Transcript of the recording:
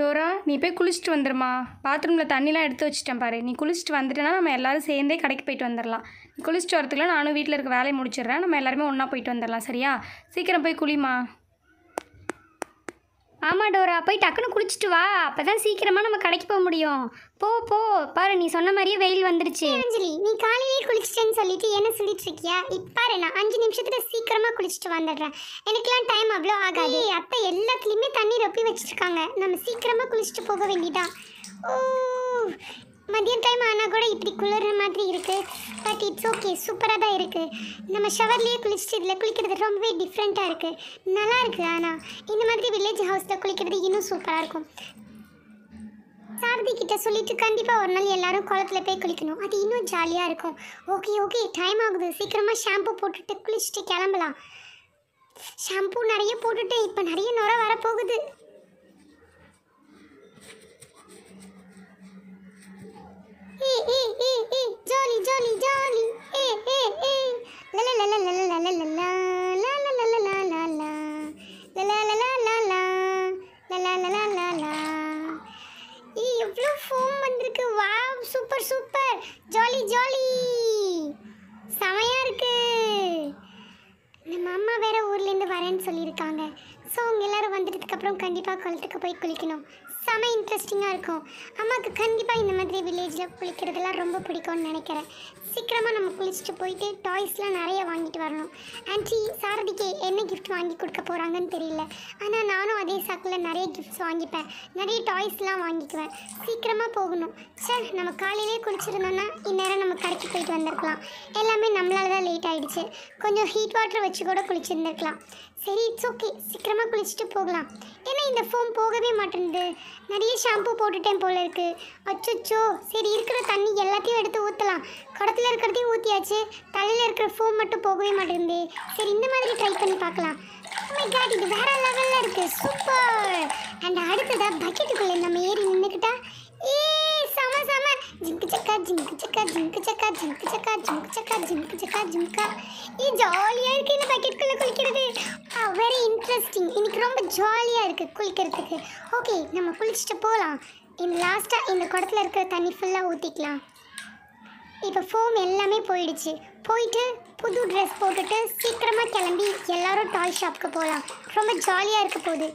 Dora நீ போய் குளிச்சுட்டு வந்துடுமா பாத்ரூமில் தண்ணிலாம் எடுத்து வச்சுட்டேன் பாரு நீ குளிச்சுட்டு வந்துட்டேன்னா நம்ம எல்லோரும் சேர்ந்தே கடைக்கு போயிட்டு வந்துடலாம் நீ குளிச்சுட்டு வரத்துக்குலாம் நானும் வீட்டில் இருக்க வேலையை முடிச்சிடுறேன் நம்ம எல்லாருமே ஒன்றா போயிட்டு வந்துடலாம் சரியா சீக்கிரம் போய் குளிமா ஆமாம் டோரா போய் டக்குன்னு குளிச்சுட்டு வா அப்போ தான் சீக்கிரமாக நம்ம கடைக்கு போக முடியும் போ போ பாரு நீ சொன்ன மாதிரியே வெயில் வந்துருச்சு அஞ்சலி நீ காலையிலேயே குளிச்சிட்டேன்னு சொல்லிட்டு என்ன சொல்லிட்டு இருக்கியா பாரு நான் அஞ்சு நிமிஷத்துல சீக்கிரமாக குளிச்சுட்டு வந்துடுறேன் எனக்கெல்லாம் டைம் அவ்வளோ ஆகாது அப்போ எல்லாத்துலேயுமே தண்ணி ரொப்பி வச்சுருக்காங்க நம்ம சீக்கிரமாக குளிச்சுட்டு போக வேண்டிதான் ஓ மதியம் டைம் ஆனால் கூட இப்படி குளிர்ற மாதிரி இருக்குது பட் இட்ஸ் ஓகே சூப்பராக தான் இருக்குது நம்ம ஷவர்லேயே குளிச்சுட்டு இதில் குளிக்கிறது ரொம்பவே டிஃப்ரெண்ட்டாக இருக்குது நல்லா இருக்குது ஆனால் இந்த மாதிரி வில்லேஜ் ஹவுஸில் குளிக்கிறது இன்னும் சூப்பராக இருக்கும் சாரதி கிட்டே சொல்லிட்டு கண்டிப்பாக ஒரு நாள் எல்லோரும் குளத்தில் போய் குளிக்கணும் அது இன்னும் ஜாலியாக இருக்கும் ஓகே ஓகே டைம் ஆகுது சீக்கிரமாக ஷாம்பு போட்டுட்டு குளிச்சுட்டு கிளம்பலாம் ஷாம்பு நிறைய போட்டுட்டு இப்போ நிறைய நுரை வரப்போகுது ஃபோம் வந்திருக்கு wow super super jolly jolly செமையாக இருக்கு நம்ம அம்மா வேற ஊர்லேருந்து வரேன்னு சொல்லியிருக்காங்க ஸோ அவங்க எல்லாரும் வந்ததுக்கப்புறம் கண்டிப்பாக குளத்துக்கு போய் குளிக்கணும் செம இன்ட்ரெஸ்டிங்காக இருக்கும் அம்மாவுக்கு கண்டிப்பாக இந்த மாதிரி வில்லேஜில் குளிக்கிறதுலாம் ரொம்ப பிடிக்கும்னு நினைக்கிறேன் சீக்கிரமாக நம்ம குளிச்சுட்டு போயிட்டு டாய்ஸ்லாம் நிறைய வாங்கிட்டு வரணும் ஆன்ட்டி சாரதிக்கு என்ன கிஃப்ட் வாங்கி கொடுக்க போகிறாங்கன்னு தெரியல ஆனால் நானும் அதே சாக்கில் நிறைய கிஃப்ட்ஸ் வாங்கிப்பேன் நிறைய டாய்ஸ்லாம் வாங்கிக்குவேன் சீக்கிரமாக போகணும் சார் நம்ம காலையிலே குளிச்சிருந்தோன்னா இந்நேரம் நம்ம கடைக்கு போயிட்டு வந்திருக்கலாம் எல்லாமே நம்மளால தான் லேட் ஆகிடுச்சு கொஞ்சம் ஹீட் வாட்டர் வச்சு கூட குளிச்சிருந்துருக்கலாம் சரி இட்ஸ் ஓகே சீக்கிரமாக குளிச்சுட்டு போகலாம் ஏன்னா இந்த ஃபோன் போகவே மாட்டேங்குது நிறைய ஷாம்பு போட்டுட்டேன் போல் இருக்குது அச்சோ சரி இருக்கிற தண்ணி எல்லாத்தையும் எடுத்து ஊற்றலாம் கடத்தில் மூக்கில் இருக்கிறதையும் ஊற்றியாச்சு தலையில் இருக்கிற ஃபோம் மட்டும் போகவே மாட்டேங்குது சரி இந்த மாதிரி ட்ரை பண்ணி பார்க்கலாம் காட் oh இது வேற லெவலில் இருக்கு சூப்பர் அண்ட் அடுத்ததாக பக்கெட்டுக்குள்ளே நம்ம ஏறி நின்றுக்கிட்டா ஏ சம சம ஜிங்கு சக்கா ஜிங்கு சக்கா ஜிங்கு சக்கா ஜிங்கு சக்கா ஜிங்கு சக்கா ஜிங்கு சக்கா ஜிம்கா ஏ ஜாலியாக இருக்குது இந்த பக்கெட்டுக்குள்ளே குளிக்கிறது ஆ வெரி இன்ட்ரெஸ்டிங் இன்னைக்கு ரொம்ப ஜாலியாக இருக்குது குளிக்கிறதுக்கு ஓகே நம்ம குளிச்சுட்டு போகலாம் இந்த லாஸ்ட்டாக இந்த குடத்தில் இருக்கிற தண்ணி ஃபுல்லாக ஊற்றிக்கலாம் இப்போ ஃபோம் எல்லாமே போயிடுச்சு போயிட்டு புது ட்ரெஸ் போட்டுட்டு சீக்கிரமாக கிளம்பி எல்லாரும் டாய் ஷாப்புக்கு போகலாம் ரொம்ப ஜாலியாக இருக்க போகுது